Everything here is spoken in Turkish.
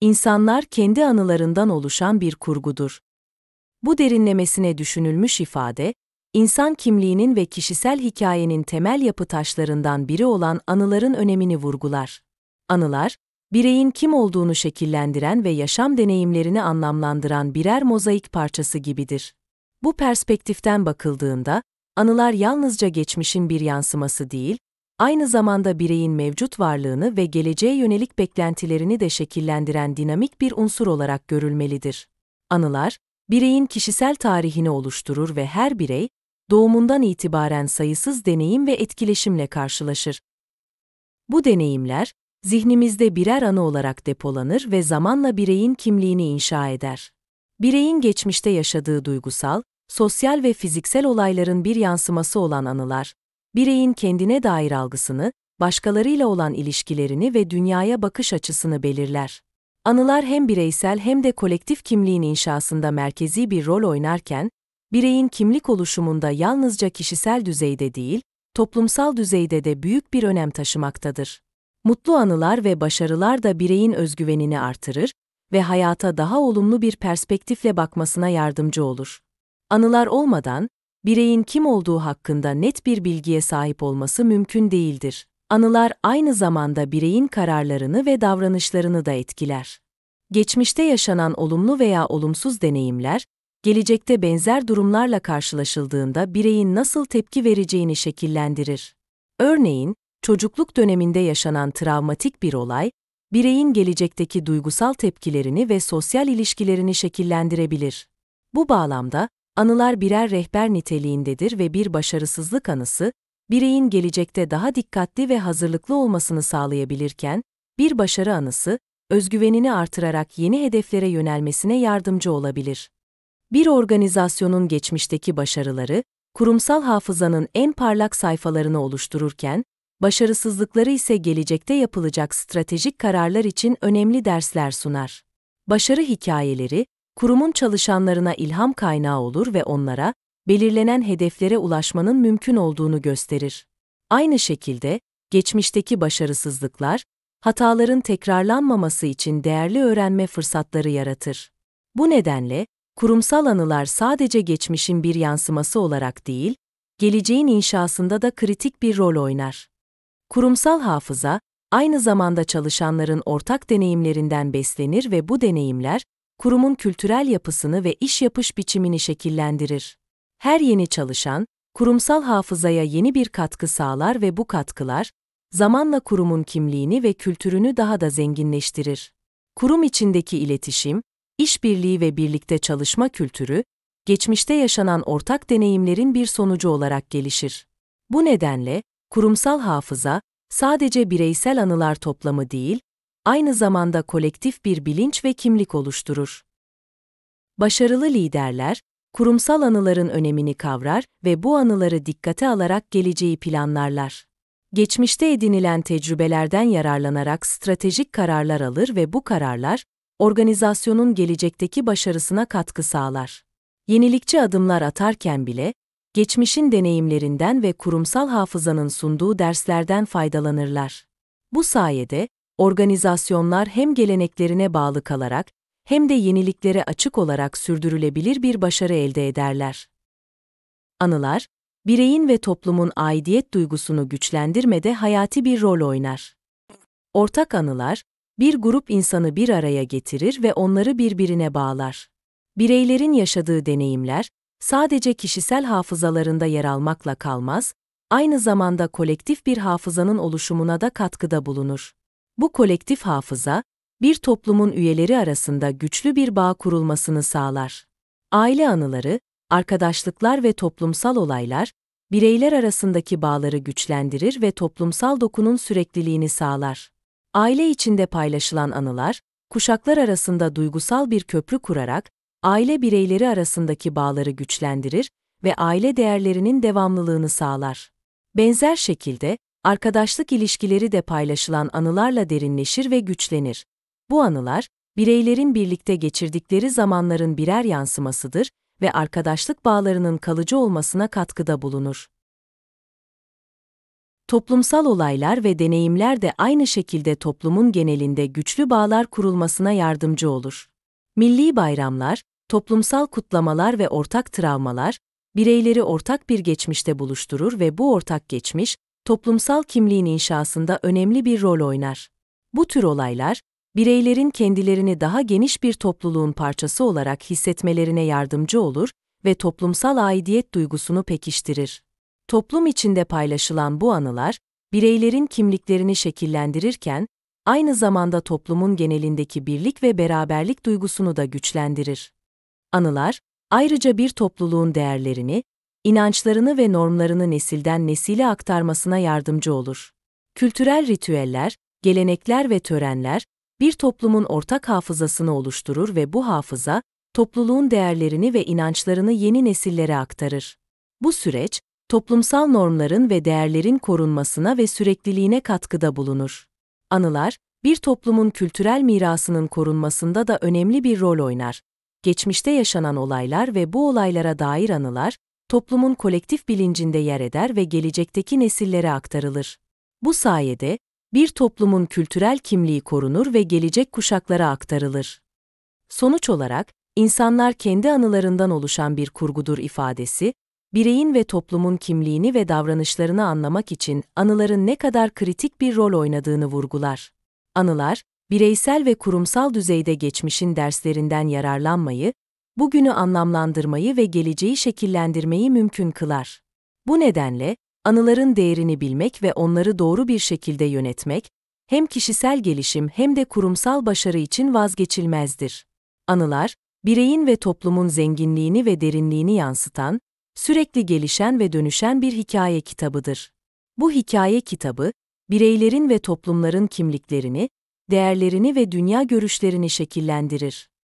İnsanlar kendi anılarından oluşan bir kurgudur. Bu derinlemesine düşünülmüş ifade, insan kimliğinin ve kişisel hikayenin temel yapı taşlarından biri olan anıların önemini vurgular. Anılar, bireyin kim olduğunu şekillendiren ve yaşam deneyimlerini anlamlandıran birer mozaik parçası gibidir. Bu perspektiften bakıldığında, anılar yalnızca geçmişin bir yansıması değil, aynı zamanda bireyin mevcut varlığını ve geleceğe yönelik beklentilerini de şekillendiren dinamik bir unsur olarak görülmelidir. Anılar, bireyin kişisel tarihini oluşturur ve her birey, doğumundan itibaren sayısız deneyim ve etkileşimle karşılaşır. Bu deneyimler, zihnimizde birer anı olarak depolanır ve zamanla bireyin kimliğini inşa eder. Bireyin geçmişte yaşadığı duygusal, sosyal ve fiziksel olayların bir yansıması olan anılar, bireyin kendine dair algısını, başkalarıyla olan ilişkilerini ve dünyaya bakış açısını belirler. Anılar hem bireysel hem de kolektif kimliğin inşasında merkezi bir rol oynarken, bireyin kimlik oluşumunda yalnızca kişisel düzeyde değil, toplumsal düzeyde de büyük bir önem taşımaktadır. Mutlu anılar ve başarılar da bireyin özgüvenini artırır ve hayata daha olumlu bir perspektifle bakmasına yardımcı olur. Anılar olmadan, bireyin kim olduğu hakkında net bir bilgiye sahip olması mümkün değildir. Anılar aynı zamanda bireyin kararlarını ve davranışlarını da etkiler. Geçmişte yaşanan olumlu veya olumsuz deneyimler, gelecekte benzer durumlarla karşılaşıldığında bireyin nasıl tepki vereceğini şekillendirir. Örneğin, çocukluk döneminde yaşanan travmatik bir olay, bireyin gelecekteki duygusal tepkilerini ve sosyal ilişkilerini şekillendirebilir. Bu bağlamda, anılar birer rehber niteliğindedir ve bir başarısızlık anısı, bireyin gelecekte daha dikkatli ve hazırlıklı olmasını sağlayabilirken, bir başarı anısı, özgüvenini artırarak yeni hedeflere yönelmesine yardımcı olabilir. Bir organizasyonun geçmişteki başarıları, kurumsal hafızanın en parlak sayfalarını oluştururken, başarısızlıkları ise gelecekte yapılacak stratejik kararlar için önemli dersler sunar. Başarı hikayeleri, kurumun çalışanlarına ilham kaynağı olur ve onlara, belirlenen hedeflere ulaşmanın mümkün olduğunu gösterir. Aynı şekilde, geçmişteki başarısızlıklar, hataların tekrarlanmaması için değerli öğrenme fırsatları yaratır. Bu nedenle, kurumsal anılar sadece geçmişin bir yansıması olarak değil, geleceğin inşasında da kritik bir rol oynar. Kurumsal hafıza, aynı zamanda çalışanların ortak deneyimlerinden beslenir ve bu deneyimler, kurumun kültürel yapısını ve iş yapış biçimini şekillendirir. Her yeni çalışan, kurumsal hafızaya yeni bir katkı sağlar ve bu katkılar, zamanla kurumun kimliğini ve kültürünü daha da zenginleştirir. Kurum içindeki iletişim, işbirliği ve birlikte çalışma kültürü, geçmişte yaşanan ortak deneyimlerin bir sonucu olarak gelişir. Bu nedenle, kurumsal hafıza, sadece bireysel anılar toplamı değil, aynı zamanda kolektif bir bilinç ve kimlik oluşturur. Başarılı liderler, kurumsal anıların önemini kavrar ve bu anıları dikkate alarak geleceği planlarlar. Geçmişte edinilen tecrübelerden yararlanarak stratejik kararlar alır ve bu kararlar, organizasyonun gelecekteki başarısına katkı sağlar. Yenilikçi adımlar atarken bile, geçmişin deneyimlerinden ve kurumsal hafızanın sunduğu derslerden faydalanırlar. Bu sayede, organizasyonlar hem geleneklerine bağlı kalarak hem de yeniliklere açık olarak sürdürülebilir bir başarı elde ederler. Anılar, bireyin ve toplumun aidiyet duygusunu güçlendirmede hayati bir rol oynar. Ortak anılar, bir grup insanı bir araya getirir ve onları birbirine bağlar. Bireylerin yaşadığı deneyimler, sadece kişisel hafızalarında yer almakla kalmaz, aynı zamanda kolektif bir hafızanın oluşumuna da katkıda bulunur. Bu kolektif hafıza, bir toplumun üyeleri arasında güçlü bir bağ kurulmasını sağlar. Aile anıları, arkadaşlıklar ve toplumsal olaylar, bireyler arasındaki bağları güçlendirir ve toplumsal dokunun sürekliliğini sağlar. Aile içinde paylaşılan anılar, kuşaklar arasında duygusal bir köprü kurarak, aile bireyleri arasındaki bağları güçlendirir ve aile değerlerinin devamlılığını sağlar. Benzer şekilde, arkadaşlık ilişkileri de paylaşılan anılarla derinleşir ve güçlenir. Bu anılar, bireylerin birlikte geçirdikleri zamanların birer yansımasıdır ve arkadaşlık bağlarının kalıcı olmasına katkıda bulunur. Toplumsal olaylar ve deneyimler de aynı şekilde toplumun genelinde güçlü bağlar kurulmasına yardımcı olur. Milli bayramlar, toplumsal kutlamalar ve ortak travmalar, bireyleri ortak bir geçmişte buluşturur ve bu ortak geçmiş, toplumsal kimliğin inşasında önemli bir rol oynar. Bu tür olaylar, bireylerin kendilerini daha geniş bir topluluğun parçası olarak hissetmelerine yardımcı olur ve toplumsal aidiyet duygusunu pekiştirir. Toplum içinde paylaşılan bu anılar, bireylerin kimliklerini şekillendirirken, aynı zamanda toplumun genelindeki birlik ve beraberlik duygusunu da güçlendirir. Anılar, ayrıca bir topluluğun değerlerini, inançlarını ve normlarını nesilden nesile aktarmasına yardımcı olur. Kültürel ritüeller, gelenekler ve törenler, bir toplumun ortak hafızasını oluşturur ve bu hafıza, topluluğun değerlerini ve inançlarını yeni nesillere aktarır. Bu süreç, toplumsal normların ve değerlerin korunmasına ve sürekliliğine katkıda bulunur. Anılar, bir toplumun kültürel mirasının korunmasında da önemli bir rol oynar. Geçmişte yaşanan olaylar ve bu olaylara dair anılar, toplumun kolektif bilincinde yer eder ve gelecekteki nesillere aktarılır. Bu sayede, bir toplumun kültürel kimliği korunur ve gelecek kuşaklara aktarılır. Sonuç olarak, insanlar kendi anılarından oluşan bir kurgudur ifadesi, bireyin ve toplumun kimliğini ve davranışlarını anlamak için anıların ne kadar kritik bir rol oynadığını vurgular. Anılar, bireysel ve kurumsal düzeyde geçmişin derslerinden yararlanmayı, bugünü anlamlandırmayı ve geleceği şekillendirmeyi mümkün kılar. Bu nedenle, anıların değerini bilmek ve onları doğru bir şekilde yönetmek, hem kişisel gelişim hem de kurumsal başarı için vazgeçilmezdir. Anılar, bireyin ve toplumun zenginliğini ve derinliğini yansıtan, sürekli gelişen ve dönüşen bir hikaye kitabıdır. Bu hikaye kitabı, bireylerin ve toplumların kimliklerini, değerlerini ve dünya görüşlerini şekillendirir.